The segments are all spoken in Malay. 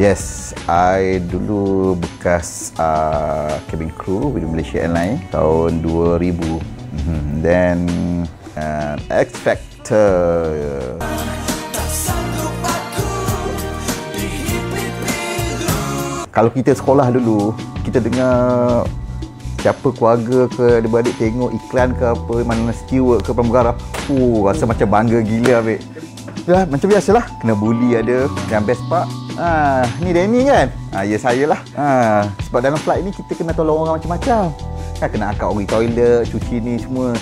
Yes, I dulu bekas uh, cabin crew with Malaysia Airlines tahun 2000. Mm-hmm. Then uh, X Factor. Kalau kita sekolah dulu, kita dengar siapa keluarga ke ada adik tengok iklan ke apa, mana steward ke pramugara. Oh, rasa macam bangga gila, Abik. Ya, macam biasalah. Kena bully ada. Yang best part, Ah, ni Danny kan? Ah, ya saya lah. Ah, sebab dalam flight ni kita kena tolong orang macam-macam. Kan kena akak pergi toilet, cuci ni semua.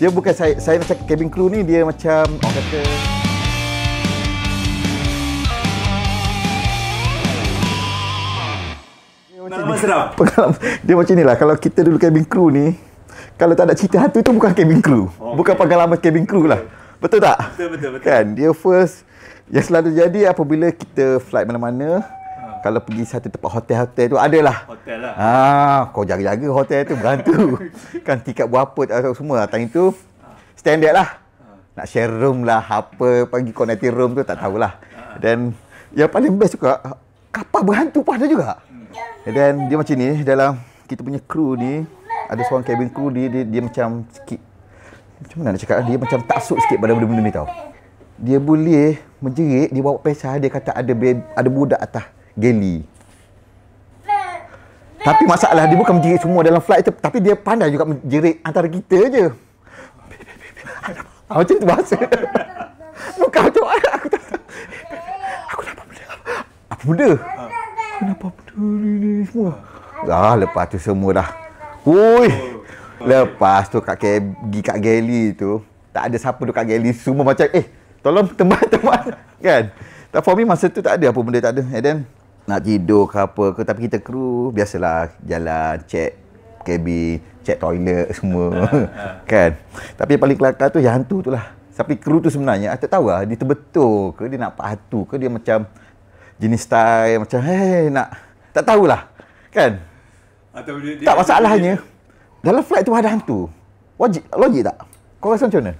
Dia bukan saya, saya macam cabin crew ni dia macam orang kata Seram. Dia macam ni lah Kalau kita dulu cabin crew ni Kalau tak ada cerita hantu tu Bukan cabin crew oh, okay. Bukan pengalaman cabin crew lah Betul tak? betul, betul. Kan dia first yang selalu jadi apabila kita flight mana-mana ha. Kalau pergi satu tempat hotel-hotel tu lah. Hotel lah ha, Kau jaga-jaga hotel tu berantu Kan tiket berapa tak tahu semua Tadi tu ha. standard lah ha. Nak share room lah apa panggil connecting room tu tak ha. tahulah ha. Dan ha. ha. yang paling best juga Kapal berhantu pun ada juga hmm. And then dia macam ni dalam kita punya kru ni ada seorang cabin crew dia, dia, dia macam sikit macam mana nak cakap dia macam tak sok sikit pada benda-benda ni tau dia boleh menjerit dia bawa pesah dia kata ada ada budak atas geli tapi masalah dia bukan menjerit semua dalam flight tu tapi dia pandai juga menjerit antara kita je Ah, macam tu bahasa. Bukan macam mana. Aku tak Aku nampak benda. Apa benda? Aku nampak benda ni, ni semua. Dah lepas tu semua dah. Ui. Lepas tu kat ke, pergi kat galley tu. Tak ada siapa duduk kat Geli Semua macam eh tolong teman-teman kan tak for me masa tu tak ada apa benda tak ada and then nak tidur ke apa ke tapi kita kru biasalah jalan check cabin check toilet semua ah, ah. kan tapi paling kelakar tu yang hantu tu lah tapi kru tu sebenarnya ah, tak tahu lah dia terbetul ke dia nak patuh ke dia macam jenis style macam hey nak tak tahulah kan Atau dia, dia tak masalahnya dia... dalam flight tu ada hantu wajib logik tak kau rasa macam mana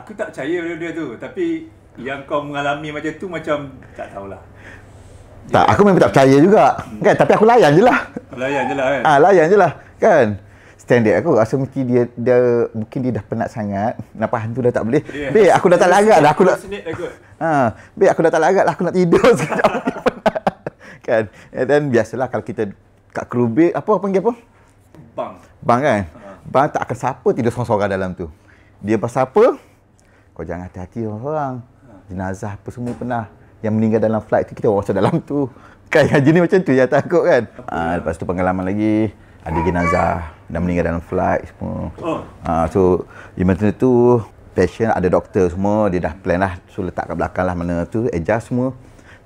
aku tak percaya benda-benda tu tapi yang kau mengalami macam tu macam tak tahulah tak, aku memang tak percaya juga. Hmm. Kan, tapi aku layan je lah. Layan je lah kan? Ah, ha, layan je lah. Kan? Standard aku rasa mungkin dia, dia mungkin dia dah penat sangat. Napa hantu dah tak boleh. Yeah. Be, aku dah tak larat dah. Aku dah... Ha, be, aku dah tak larat lah. Aku nak tidur sekejap. kan? And then biasalah kalau kita kat kru apa, apa panggil apa? Bang. Bang kan? Uh-huh. Bang tak akan siapa tidur seorang-seorang dalam tu. Dia pasal apa? kau jangan hati-hati orang-orang. Jenazah apa semua pernah. Yang meninggal dalam flight tu, kita masuk dalam tu. Kan yang jenis macam tu yang takut kan? Ha, lepas tu pengalaman lagi, ada jenazah dan meninggal dalam flight semua. Ha, so, di mana tu, patient ada doktor semua, dia dah plan lah. So, letak kat belakang lah mana tu, adjust semua.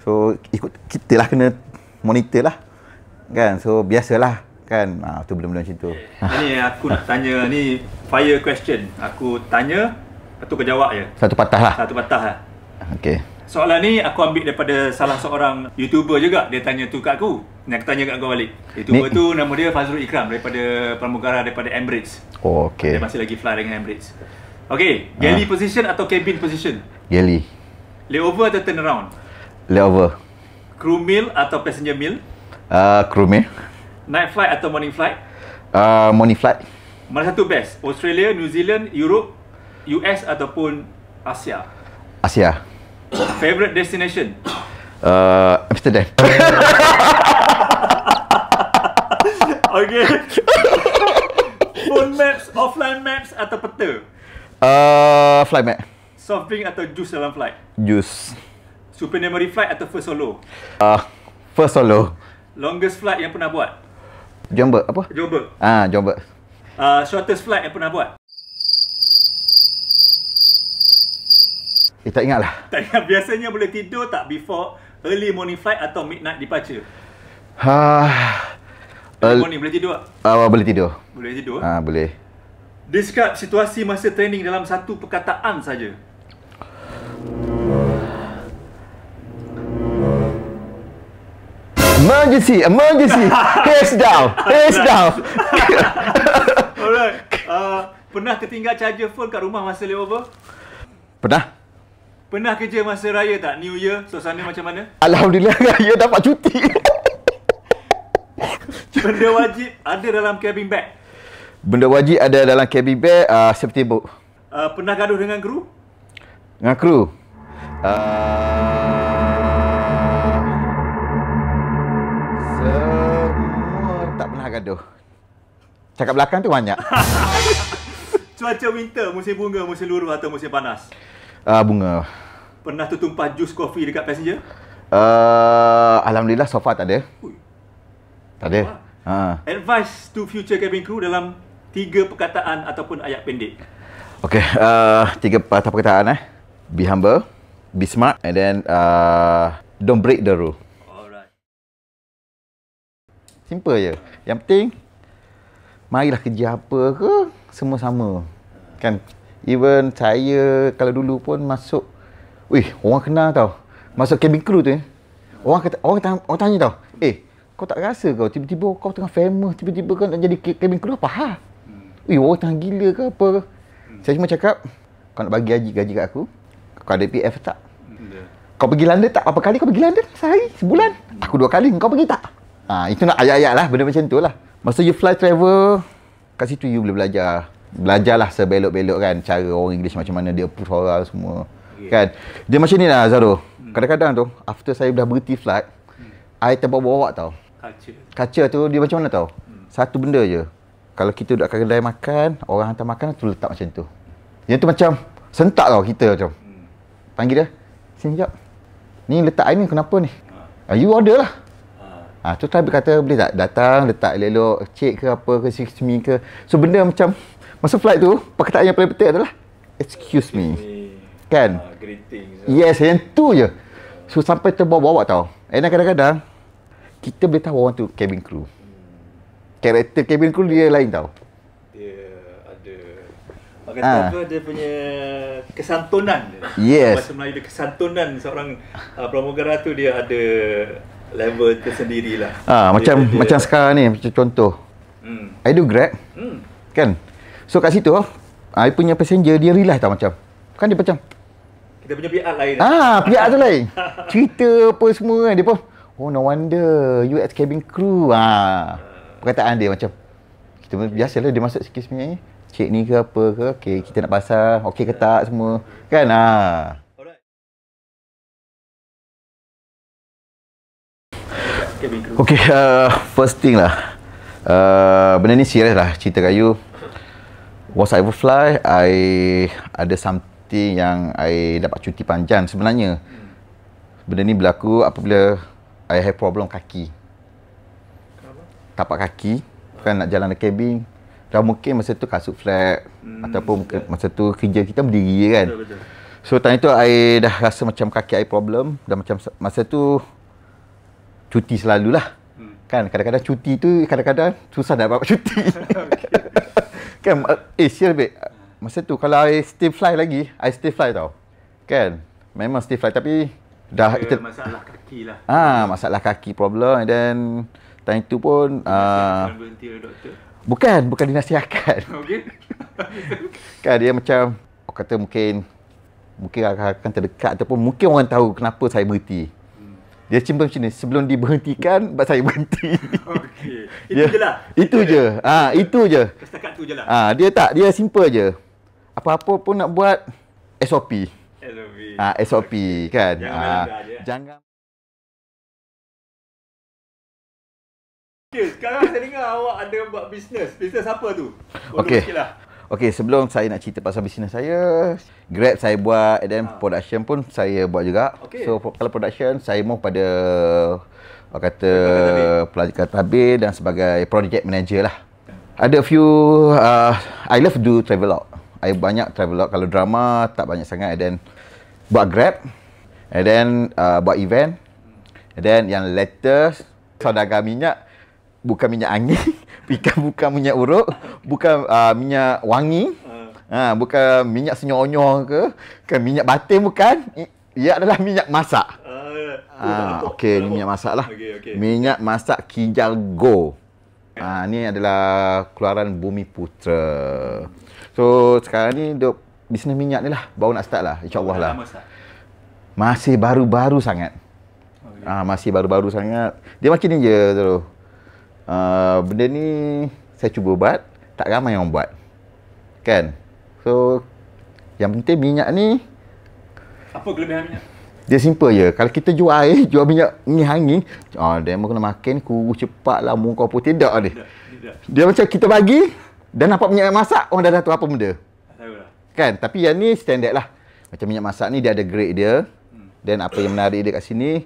So, ikut kita lah kena monitor lah. Kan? So, biasalah kan ha, tu belum-belum macam tu. Ini aku nak tanya ni fire question. Aku tanya satu kau jawab je. Satu patah lah. Satu patah lah. Okey. Soalan ni aku ambil daripada salah seorang YouTuber juga. Dia tanya tu kat aku. Ni tanya kat kau balik. YouTuber ni... tu nama dia Fazrul Ikram daripada Pramugara daripada Embridge. Oh, okey. Dia masih lagi fly dengan Embridge. Okey, galley ha. position atau cabin position? Galley. Layover atau turnaround? Layover. Crew meal atau passenger meal? Ah, uh, crew meal. Night flight atau morning flight? Ah, uh, morning flight. Mana satu best? Australia, New Zealand, Europe US ataupun Asia? Asia. Favorite destination? Uh, Amsterdam. okay. Phone maps, offline maps atau peta? Uh, flight map. Soft drink atau jus dalam flight? Jus. Super memory flight atau first solo? Uh, first solo. Longest flight yang pernah buat? Jomba, apa? Jomba. Ah, Jomba. Uh, shortest flight yang pernah buat? Eh, tak ingat lah. Tak ingat. Biasanya boleh tidur tak before early morning flight atau midnight departure? Ha. Early morning boleh tidur tak? Uh, boleh tidur. Boleh tidur? Ha, boleh. Describe situasi masa training dalam satu perkataan saja. Emergency, emergency. Hands down, hands down. Alright. Uh, pernah tertinggal charger phone kat rumah masa layover? Pernah. Pernah kerja masa raya tak? New Year, suasana macam mana? Alhamdulillah raya dapat cuti Benda wajib ada dalam cabin bag? Benda wajib ada dalam cabin bag, uh, safety book uh, Pernah gaduh dengan kru? Dengan kru? Uh... Semua tak pernah gaduh Cakap belakang tu banyak Cuaca winter, musim bunga, musim luruh atau musim panas? Ah uh, bunga. Pernah tertumpah jus kopi dekat passenger? Uh, alhamdulillah so far tak ada. Tak ada. Ha. Advice to future cabin crew dalam tiga perkataan ataupun ayat pendek. Okey, uh, ah, tiga patah perkataan eh. Be humble, be smart and then uh, don't break the rule. Simple je. Yang penting marilah kerja apa ke semua sama. Kan? even saya kalau dulu pun masuk wih, orang kenal tau masuk cabin crew tu eh. orang kata orang, tanya, orang tanya tau eh kau tak rasa kau tiba-tiba kau tengah famous tiba-tiba kau nak jadi cabin crew apa ha Wih, orang tengah gila ke apa saya cuma cakap kau nak bagi gaji gaji kat aku kau ada PF tak ya. kau pergi London tak? Apa kali kau pergi London? Sehari? Sebulan? Aku dua kali. Kau pergi tak? Ha, itu nak ayat-ayat lah. Benda macam tu lah. Masa you fly travel, kat situ you boleh belajar belajarlah sebelok-belok kan cara orang English macam mana dia approve orang semua. Yeah. Kan? Dia macam ni lah Zaro. Hmm. Kadang-kadang tu, after saya dah berhenti flight, hmm. I terbawa-bawa tau. Kaca. Kaca tu dia macam mana tau? Hmm. Satu benda je. Kalau kita duduk kat kedai makan, orang hantar makan tu letak macam tu. Yang tu macam sentak tau kita macam. Hmm. Panggil dia. Sini jap. Ni letak air ni kenapa ni? Ha. Ah, you order lah. Ha. ha tu tapi kata boleh tak datang letak elok-elok cek ke apa ke sesame ke. So benda macam masa flight tu perkataan yang paling penting adalah excuse me kan uh, greeting so. yes yang tu je so sampai terbawa-bawa tau and kadang-kadang kita boleh tahu orang tu cabin crew hmm. karakter cabin crew dia lain tau Kata ha. apa dia punya kesantunan dia. Yes. Bahasa Melayu dia kesantunan seorang uh, pramugara tu dia ada level tersendirilah. Ah ha, macam dia, macam dia, sekarang ni macam contoh. Hmm. I do Grab. Hmm. Kan? So kat situ ah, uh, punya passenger dia relax tau macam. Kan dia macam kita punya pihak lain. Ah, dah. pihak tu lain. Cerita apa semua kan dia pun. Oh no wonder you as cabin crew. Ah. Perkataan dia macam kita okay. biasalah dia masuk sikit sebenarnya. Cek ni ke apa ke? Okey, kita nak pasal. okay ke tak semua? Kan ah. Okay, uh, first thing lah uh, Benda ni serius lah Cerita kayu. Once I fly, I ada something yang I dapat cuti panjang sebenarnya. Benda ni berlaku apabila I have problem kaki. Tapak kaki, kan nak jalan ke cabin. Dan mungkin masa tu kasut flat hmm, ataupun betul. masa tu kerja kita berdiri kan. Betul, betul. So, time tu I dah rasa macam kaki I problem dan macam masa tu cuti selalulah. Hmm. Kan kadang-kadang cuti tu kadang-kadang susah nak dapat cuti. Kan, eh, eh sial babe. Masa tu kalau I still fly lagi, I still fly tau. Kan? Memang still fly tapi dah ada masalah kaki lah. Ah, masalah kaki problem and then time tu pun uh, Bukan, bukan dinasihatkan. Okay. kan dia macam oh, kata mungkin mungkin akan terdekat ataupun mungkin orang tahu kenapa saya berhenti. Dia macam macam ni sebelum diberhentikan buat saya berhenti. Okey. Itu je lah. Itu je. Ah, ha, itu je. Setakat tu je lah. Ah, ha, dia tak dia simple je. Apa-apa pun nak buat SOP. SOP. ha, ah, SOP okay. kan. Jangan. Ha, jangan Okay, sekarang saya dengar awak ada buat bisnes. Bisnes apa tu? Okey. Okay. Lah. Okey, sebelum saya nak cerita pasal bisnes saya, grab saya buat and then ah. production pun saya buat juga. Okay. So kalau production saya mau pada apa kata pelajar kata tabi dan sebagai project manager lah. Ada few uh, I love do travel log. I banyak travel log kalau drama tak banyak sangat and then buat grab and then uh, buat event and then yang latest saudagar minyak bukan minyak angin. ikan bukan minyak uruk, bukan uh, minyak wangi. Ha, bukan minyak senyonyo ke, ke minyak batin bukan. Ia adalah minyak masak. Ha, okey, ni minyak masak lah. Minyak masak Kijal Go. Ha, ni adalah keluaran Bumi Putra. So, sekarang ni duk bisnes minyak ni lah. Baru nak start lah. InsyaAllah lah. Masih baru-baru sangat. Oh, ya. Ah ha, masih baru-baru sangat. Dia macam ni je tu. Ah, benda ni saya cuba buat tak ramai orang buat kan so yang penting minyak ni apa kelebihan minyak dia simple je kalau kita jual air jual minyak ni hangin ah dia mau kena makin kurus cepat lah muka pun tidak ni dia macam kita bagi dan nampak minyak masak orang dah tahu apa benda lah. kan tapi yang ni standard lah macam minyak masak ni dia ada grade dia hmm. dan apa yang menarik dia kat sini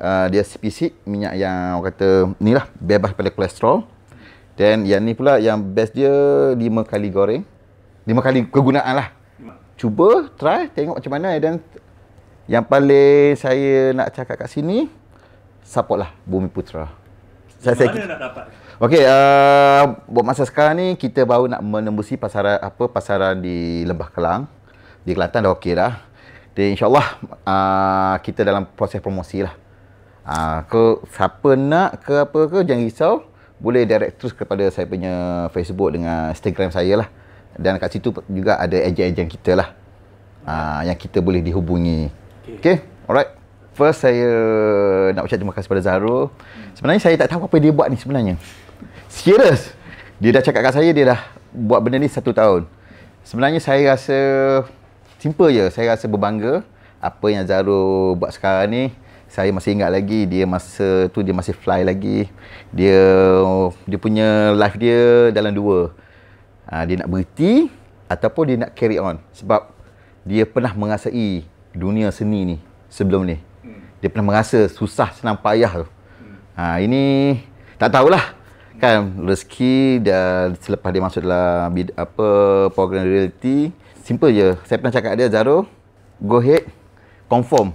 Ah, dia CPC minyak yang orang kata ni lah bebas pada kolesterol dan yang ni pula yang best dia lima kali goreng lima kali kegunaan lah cuba try tengok macam mana dan yang paling saya nak cakap kat sini support lah Bumi Putra saya, saya, nak dapat Okey, uh, buat masa sekarang ni kita baru nak menembusi pasaran apa pasaran di Lembah Kelang. Di Kelantan dah okey dah. Jadi insya uh, ah, kita dalam proses promosi lah. Ha, ke siapa nak ke apa ke jangan risau boleh direct terus kepada saya punya Facebook dengan Instagram saya lah dan kat situ juga ada ejen-ejen kita lah uh, yang kita boleh dihubungi okay. okay. alright first saya nak ucap terima kasih kepada Zaro sebenarnya saya tak tahu apa dia buat ni sebenarnya serious dia dah cakap kat saya dia dah buat benda ni satu tahun sebenarnya saya rasa simple je saya rasa berbangga apa yang Zaro buat sekarang ni saya masih ingat lagi dia masa tu dia masih fly lagi dia dia punya life dia dalam dua ha, dia nak berhenti ataupun dia nak carry on sebab dia pernah merasai dunia seni ni sebelum ni dia pernah merasa susah senang payah tu ha, ini tak tahulah kan rezeki dan selepas dia masuk dalam apa program reality simple je saya pernah cakap dia Zaro go ahead confirm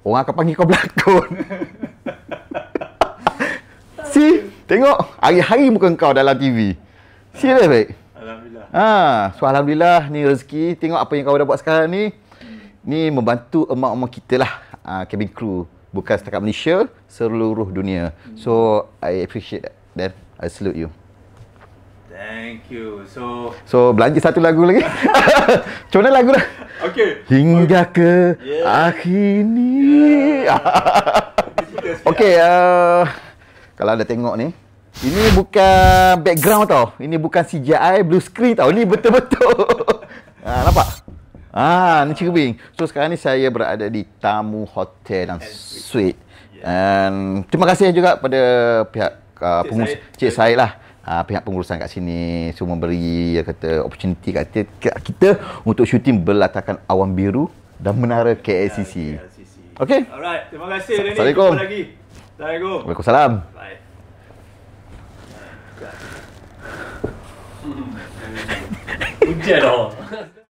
Orang akan panggil kau berlakon. si, tengok. Hari-hari muka kau dalam TV. Si, baik. Alhamdulillah. Ha, so Alhamdulillah ni rezeki. Tengok apa yang kau dah buat sekarang ni. Ni membantu emak-emak kita lah. Ha, cabin crew. Bukan setakat Malaysia, seluruh dunia. So, I appreciate that. Dan I salute you. Thank you. So So belanja satu lagu lagi. cuma mana lagu lah. Okay. Hingga okay. ke yeah. akhir ni. Yeah. okay, uh, kalau ada tengok ni, ini bukan background tau. Ini bukan CGI blue screen tau. Ini betul-betul. ha, nampak? Ah, ni Cik Bing. So sekarang ni saya berada di Tamu Hotel dan Suite. And terima kasih juga pada pihak uh, pengurus Cik Said lah uh, pihak pengurusan kat sini semua beri dia kata opportunity kat kita, kita untuk syuting berlatarkan awan biru dan menara KLCC. Ya, Okey. Alright, terima kasih Reni. Assalamualaikum. Lagi. Assalamualaikum. Waalaikumsalam. Bye. Hujan dah. Oh.